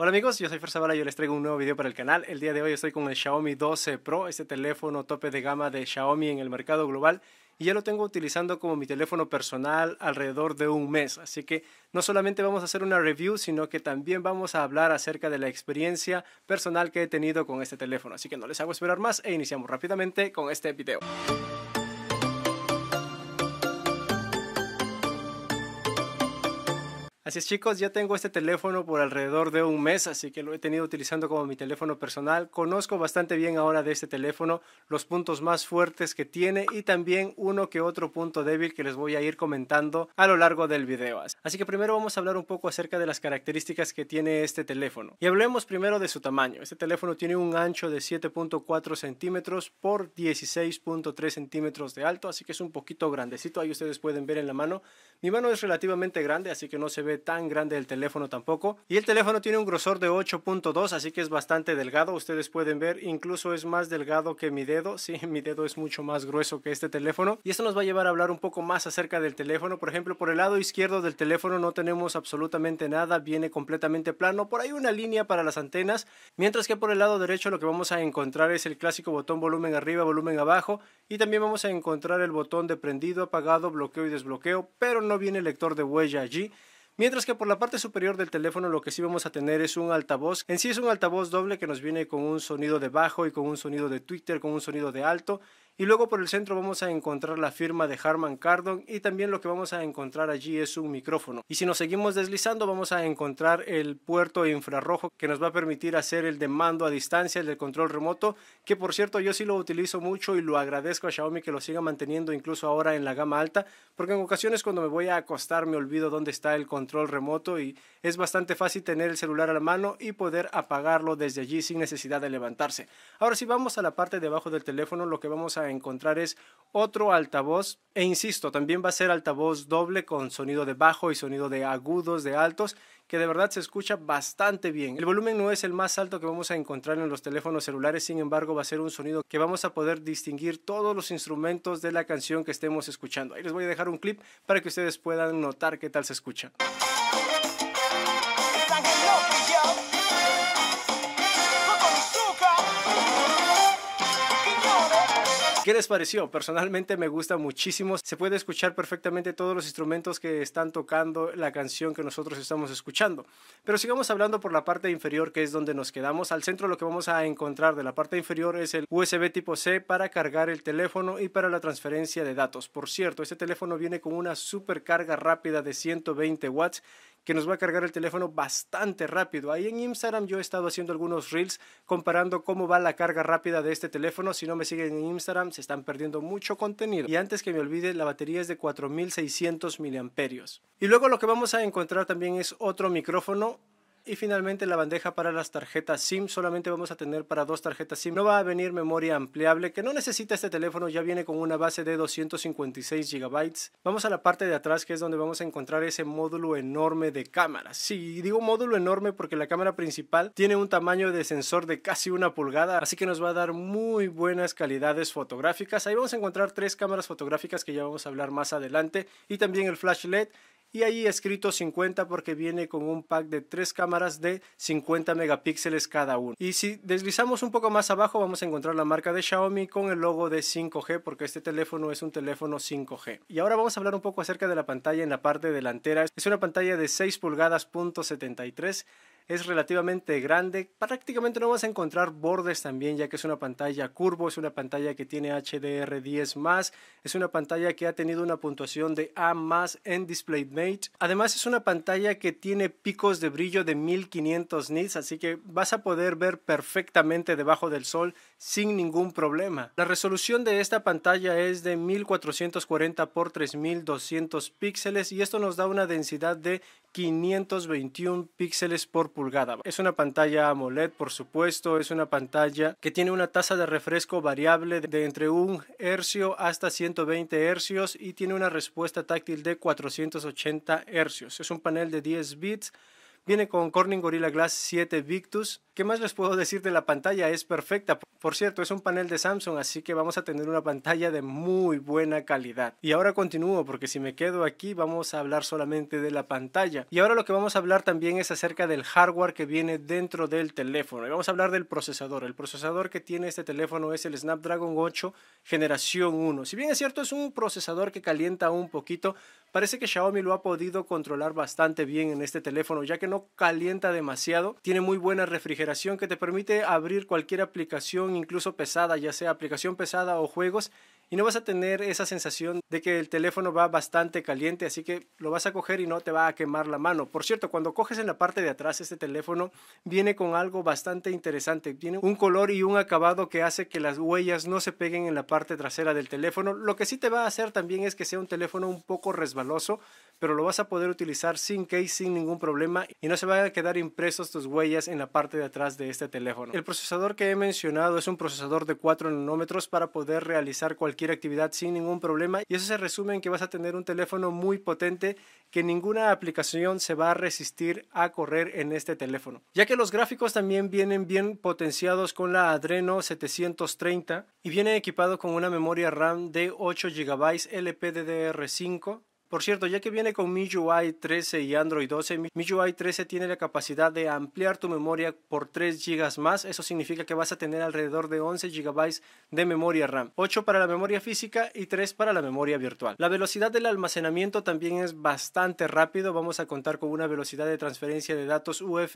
Hola amigos, yo soy Ferzavala y yo les traigo un nuevo video para el canal. El día de hoy estoy con el Xiaomi 12 Pro, este teléfono tope de gama de Xiaomi en el mercado global y ya lo tengo utilizando como mi teléfono personal alrededor de un mes. Así que no solamente vamos a hacer una review, sino que también vamos a hablar acerca de la experiencia personal que he tenido con este teléfono. Así que no les hago esperar más e iniciamos rápidamente con este video. Así es, chicos, ya tengo este teléfono por alrededor de un mes, así que lo he tenido utilizando como mi teléfono personal. Conozco bastante bien ahora de este teléfono los puntos más fuertes que tiene y también uno que otro punto débil que les voy a ir comentando a lo largo del video. Así que primero vamos a hablar un poco acerca de las características que tiene este teléfono. Y hablemos primero de su tamaño. Este teléfono tiene un ancho de 7.4 centímetros por 16.3 centímetros de alto, así que es un poquito grandecito. Ahí ustedes pueden ver en la mano. Mi mano es relativamente grande, así que no se ve tan grande el teléfono tampoco. Y el teléfono tiene un grosor de 8.2, así que es bastante delgado. Ustedes pueden ver, incluso es más delgado que mi dedo. Sí, mi dedo es mucho más grueso que este teléfono. Y esto nos va a llevar a hablar un poco más acerca del teléfono. Por ejemplo, por el lado izquierdo del teléfono no tenemos absolutamente nada. Viene completamente plano. Por ahí una línea para las antenas. Mientras que por el lado derecho lo que vamos a encontrar es el clásico botón volumen arriba, volumen abajo. Y también vamos a encontrar el botón de prendido, apagado, bloqueo y desbloqueo. Pero no viene el lector de huella allí. Mientras que por la parte superior del teléfono lo que sí vamos a tener es un altavoz. En sí es un altavoz doble que nos viene con un sonido de bajo y con un sonido de Twitter, con un sonido de alto. Y luego por el centro vamos a encontrar la firma de Harman Kardon y también lo que vamos a encontrar allí es un micrófono. Y si nos seguimos deslizando vamos a encontrar el puerto infrarrojo que nos va a permitir hacer el de mando a distancia, el de control remoto, que por cierto yo sí lo utilizo mucho y lo agradezco a Xiaomi que lo siga manteniendo incluso ahora en la gama alta, porque en ocasiones cuando me voy a acostar me olvido dónde está el control remoto y es bastante fácil tener el celular a la mano y poder apagarlo desde allí sin necesidad de levantarse. Ahora si vamos a la parte debajo del teléfono, lo que vamos a encontrar es otro altavoz, e insisto, también va a ser altavoz doble con sonido de bajo y sonido de agudos, de altos, que de verdad se escucha bastante bien. El volumen no es el más alto que vamos a encontrar en los teléfonos celulares, sin embargo va a ser un sonido que vamos a poder distinguir todos los instrumentos de la canción que estemos escuchando. Ahí les voy a dejar un clip para que ustedes puedan notar qué tal se escucha. ¿Qué les pareció? Personalmente me gusta muchísimo. Se puede escuchar perfectamente todos los instrumentos que están tocando la canción que nosotros estamos escuchando. Pero sigamos hablando por la parte inferior, que es donde nos quedamos. Al centro lo que vamos a encontrar de la parte inferior es el USB tipo C para cargar el teléfono y para la transferencia de datos. Por cierto, este teléfono viene con una supercarga rápida de 120 watts que nos va a cargar el teléfono bastante rápido. Ahí en Instagram yo he estado haciendo algunos reels comparando cómo va la carga rápida de este teléfono. Si no me siguen en Instagram se están perdiendo mucho contenido. Y antes que me olvide, la batería es de 4600 miliamperios. Y luego lo que vamos a encontrar también es otro micrófono y finalmente la bandeja para las tarjetas SIM. Solamente vamos a tener para dos tarjetas SIM. No va a venir memoria ampliable que no necesita este teléfono. Ya viene con una base de 256 GB. Vamos a la parte de atrás que es donde vamos a encontrar ese módulo enorme de cámaras. Sí, digo módulo enorme porque la cámara principal tiene un tamaño de sensor de casi una pulgada. Así que nos va a dar muy buenas calidades fotográficas. Ahí vamos a encontrar tres cámaras fotográficas que ya vamos a hablar más adelante. Y también el flash LED y ahí escrito 50 porque viene con un pack de tres cámaras de 50 megapíxeles cada uno. Y si deslizamos un poco más abajo vamos a encontrar la marca de Xiaomi con el logo de 5G porque este teléfono es un teléfono 5G. Y ahora vamos a hablar un poco acerca de la pantalla en la parte delantera. Es una pantalla de 6 pulgadas.73 es relativamente grande. Prácticamente no vas a encontrar bordes también, ya que es una pantalla curvo, es una pantalla que tiene HDR10+, es una pantalla que ha tenido una puntuación de A+, en DisplayMate. Además es una pantalla que tiene picos de brillo de 1500 nits, así que vas a poder ver perfectamente debajo del sol sin ningún problema. La resolución de esta pantalla es de 1440 x 3200 píxeles y esto nos da una densidad de 521 píxeles por pulgada. Es una pantalla AMOLED, por supuesto, es una pantalla que tiene una tasa de refresco variable de entre 1 hercio hasta 120 hercios y tiene una respuesta táctil de 480 hercios. Es un panel de 10 bits, viene con Corning Gorilla Glass 7 Victus ¿Qué más les puedo decir de la pantalla? Es perfecta. Por cierto, es un panel de Samsung, así que vamos a tener una pantalla de muy buena calidad. Y ahora continúo, porque si me quedo aquí vamos a hablar solamente de la pantalla. Y ahora lo que vamos a hablar también es acerca del hardware que viene dentro del teléfono. Y vamos a hablar del procesador. El procesador que tiene este teléfono es el Snapdragon 8 generación 1. Si bien es cierto, es un procesador que calienta un poquito, Parece que Xiaomi lo ha podido controlar bastante bien en este teléfono, ya que no calienta demasiado, tiene muy buena refrigeración que te permite abrir cualquier aplicación, incluso pesada, ya sea aplicación pesada o juegos, y no vas a tener esa sensación de que el teléfono va bastante caliente, así que lo vas a coger y no te va a quemar la mano. Por cierto, cuando coges en la parte de atrás este teléfono, viene con algo bastante interesante. Tiene un color y un acabado que hace que las huellas no se peguen en la parte trasera del teléfono. Lo que sí te va a hacer también es que sea un teléfono un poco resbaloso, pero lo vas a poder utilizar sin case, sin ningún problema y no se van a quedar impresos tus huellas en la parte de atrás de este teléfono. El procesador que he mencionado es un procesador de 4 nanómetros para poder realizar cualquier actividad sin ningún problema y eso se resume en que vas a tener un teléfono muy potente que ninguna aplicación se va a resistir a correr en este teléfono. Ya que los gráficos también vienen bien potenciados con la Adreno 730 y viene equipado con una memoria RAM de 8 GB LPDDR5 por cierto, ya que viene con MIUI 13 y Android 12, MIUI 13 tiene la capacidad de ampliar tu memoria por 3 GB más. Eso significa que vas a tener alrededor de 11 GB de memoria RAM, 8 para la memoria física y 3 para la memoria virtual. La velocidad del almacenamiento también es bastante rápido. Vamos a contar con una velocidad de transferencia de datos UFS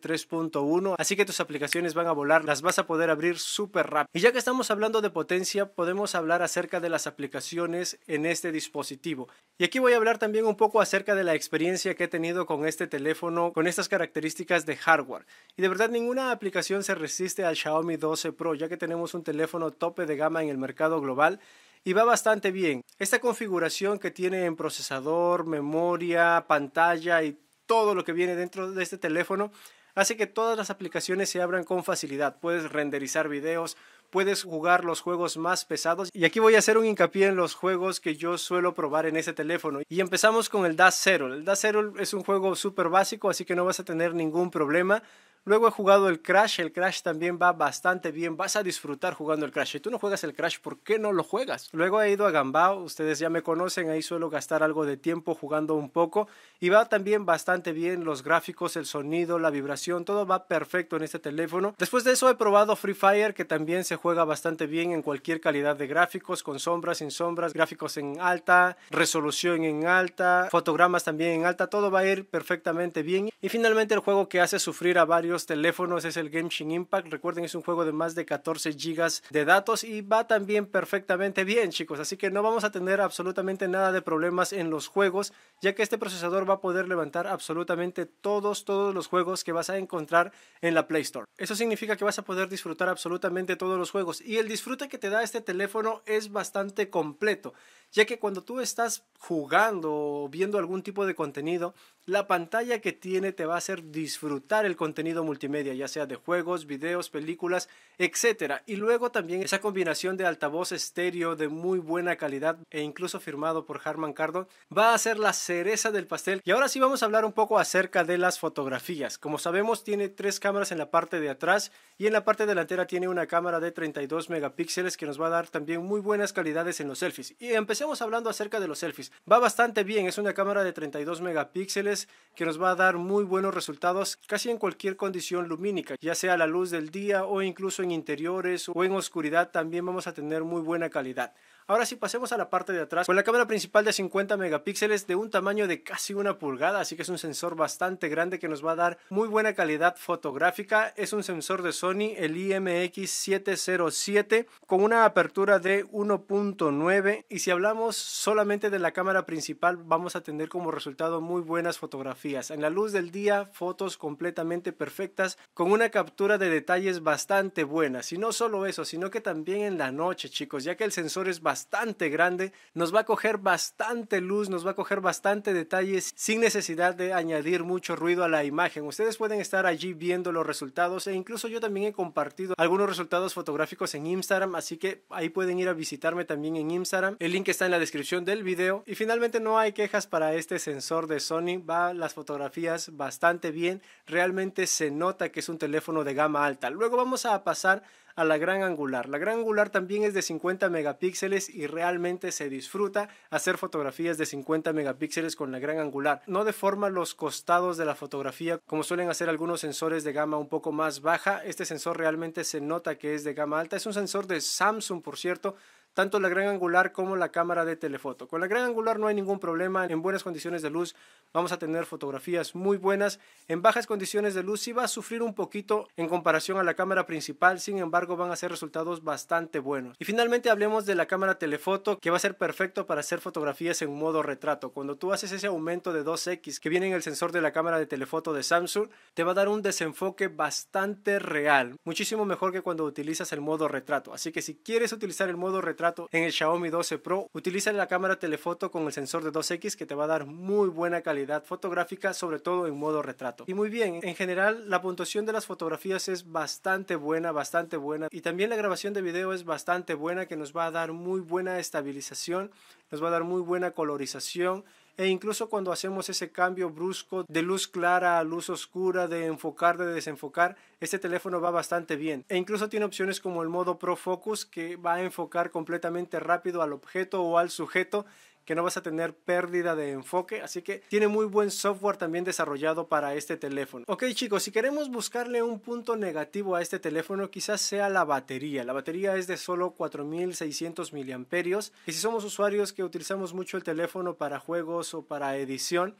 3.1, así que tus aplicaciones van a volar, las vas a poder abrir súper rápido. Y ya que estamos hablando de potencia, podemos hablar acerca de las aplicaciones en este dispositivo. Y aquí voy a hablar también un poco acerca de la experiencia que he tenido con este teléfono, con estas características de hardware. Y de verdad ninguna aplicación se resiste al Xiaomi 12 Pro, ya que tenemos un teléfono tope de gama en el mercado global y va bastante bien. Esta configuración que tiene en procesador, memoria, pantalla y todo lo que viene dentro de este teléfono hace que todas las aplicaciones se abran con facilidad. Puedes renderizar videos, puedes jugar los juegos más pesados. Y aquí voy a hacer un hincapié en los juegos que yo suelo probar en ese teléfono. Y empezamos con el Dash Zero. El Dash Zero es un juego súper básico, así que no vas a tener ningún problema. Luego he jugado el Crash, el Crash también va bastante bien, vas a disfrutar jugando el Crash. Si tú no juegas el Crash, ¿por qué no lo juegas? Luego he ido a Gambao, ustedes ya me conocen, ahí suelo gastar algo de tiempo jugando un poco y va también bastante bien los gráficos, el sonido, la vibración, todo va perfecto en este teléfono. Después de eso he probado Free Fire que también se juega bastante bien en cualquier calidad de gráficos, con sombras, sin sombras, gráficos en alta, resolución en alta, fotogramas también en alta, todo va a ir perfectamente bien. Y finalmente el juego que hace sufrir a varios teléfonos es el Genshin Impact. Recuerden, es un juego de más de 14 gigas de datos y va también perfectamente bien, chicos. Así que no vamos a tener absolutamente nada de problemas en los juegos, ya que este procesador va a poder levantar absolutamente todos, todos los juegos que vas a encontrar en la Play Store. Eso significa que vas a poder disfrutar absolutamente todos los juegos y el disfrute que te da este teléfono es bastante completo ya que cuando tú estás jugando o viendo algún tipo de contenido, la pantalla que tiene te va a hacer disfrutar el contenido multimedia, ya sea de juegos, videos, películas, etcétera, Y luego también esa combinación de altavoz estéreo de muy buena calidad e incluso firmado por Harman Kardon va a ser la cereza del pastel. Y ahora sí vamos a hablar un poco acerca de las fotografías. Como sabemos tiene tres cámaras en la parte de atrás y en la parte delantera tiene una cámara de 32 megapíxeles que nos va a dar también muy buenas calidades en los selfies. Y Estamos hablando acerca de los selfies. Va bastante bien, es una cámara de 32 megapíxeles que nos va a dar muy buenos resultados casi en cualquier condición lumínica, ya sea la luz del día o incluso en interiores o en oscuridad también vamos a tener muy buena calidad. Ahora sí, pasemos a la parte de atrás con pues la cámara principal de 50 megapíxeles de un tamaño de casi una pulgada, así que es un sensor bastante grande que nos va a dar muy buena calidad fotográfica. Es un sensor de Sony, el IMX707, con una apertura de 1.9 y si hablamos solamente de la cámara principal vamos a tener como resultado muy buenas fotografías. En la luz del día, fotos completamente perfectas con una captura de detalles bastante buenas Y no solo eso, sino que también en la noche, chicos, ya que el sensor es bastante bastante grande, nos va a coger bastante luz, nos va a coger bastante detalles sin necesidad de añadir mucho ruido a la imagen. Ustedes pueden estar allí viendo los resultados e incluso yo también he compartido algunos resultados fotográficos en Instagram, así que ahí pueden ir a visitarme también en Instagram. El link está en la descripción del video. Y finalmente no hay quejas para este sensor de Sony, va las fotografías bastante bien, realmente se nota que es un teléfono de gama alta. Luego vamos a pasar a la gran angular. La gran angular también es de 50 megapíxeles y realmente se disfruta hacer fotografías de 50 megapíxeles con la gran angular. No deforma los costados de la fotografía como suelen hacer algunos sensores de gama un poco más baja. Este sensor realmente se nota que es de gama alta. Es un sensor de Samsung, por cierto, tanto la gran angular como la cámara de telefoto. Con la gran angular no hay ningún problema, en buenas condiciones de luz vamos a tener fotografías muy buenas, en bajas condiciones de luz sí va a sufrir un poquito en comparación a la cámara principal, sin embargo van a ser resultados bastante buenos. Y finalmente hablemos de la cámara telefoto que va a ser perfecto para hacer fotografías en modo retrato. Cuando tú haces ese aumento de 2x que viene en el sensor de la cámara de telefoto de Samsung, te va a dar un desenfoque bastante real, muchísimo mejor que cuando utilizas el modo retrato. Así que si quieres utilizar el modo retrato, en el Xiaomi 12 Pro, utiliza la cámara telefoto con el sensor de 2X que te va a dar muy buena calidad fotográfica, sobre todo en modo retrato. Y muy bien, en general la puntuación de las fotografías es bastante buena, bastante buena. Y también la grabación de video es bastante buena que nos va a dar muy buena estabilización, nos va a dar muy buena colorización e incluso cuando hacemos ese cambio brusco de luz clara a luz oscura, de enfocar, de desenfocar, este teléfono va bastante bien. E incluso tiene opciones como el modo Pro Focus que va a enfocar completamente rápido al objeto o al sujeto que no vas a tener pérdida de enfoque, así que tiene muy buen software también desarrollado para este teléfono. Ok chicos, si queremos buscarle un punto negativo a este teléfono, quizás sea la batería. La batería es de solo 4600 miliamperios y si somos usuarios que utilizamos mucho el teléfono para juegos o para edición,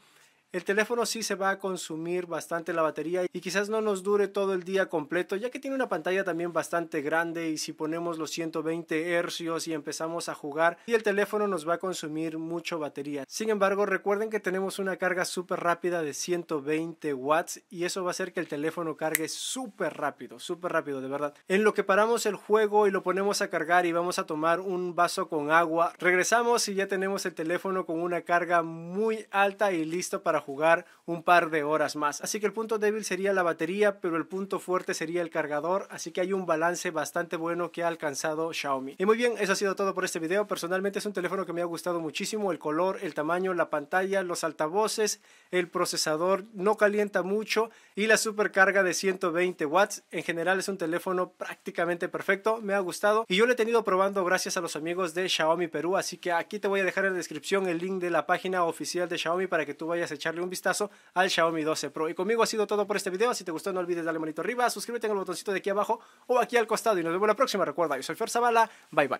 el teléfono sí se va a consumir bastante la batería y quizás no nos dure todo el día completo, ya que tiene una pantalla también bastante grande y si ponemos los 120 hercios y empezamos a jugar y el teléfono nos va a consumir mucho batería. Sin embargo, recuerden que tenemos una carga súper rápida de 120 watts y eso va a hacer que el teléfono cargue súper rápido, súper rápido, de verdad. En lo que paramos el juego y lo ponemos a cargar y vamos a tomar un vaso con agua, regresamos y ya tenemos el teléfono con una carga muy alta y listo para jugar un par de horas más. Así que el punto débil sería la batería, pero el punto fuerte sería el cargador, así que hay un balance bastante bueno que ha alcanzado Xiaomi. Y muy bien, eso ha sido todo por este video. Personalmente es un teléfono que me ha gustado muchísimo, el color, el tamaño, la pantalla, los altavoces, el procesador, no calienta mucho y la supercarga de 120 watts. En general es un teléfono prácticamente perfecto, me ha gustado y yo lo he tenido probando gracias a los amigos de Xiaomi Perú, así que aquí te voy a dejar en la descripción el link de la página oficial de Xiaomi para que tú vayas a echar darle un vistazo al Xiaomi 12 Pro. Y conmigo ha sido todo por este video. Si te gustó, no olvides darle manito arriba, suscríbete en el botoncito de aquí abajo o aquí al costado. Y nos vemos la próxima. Recuerda, yo soy Fer Zavala. Bye bye.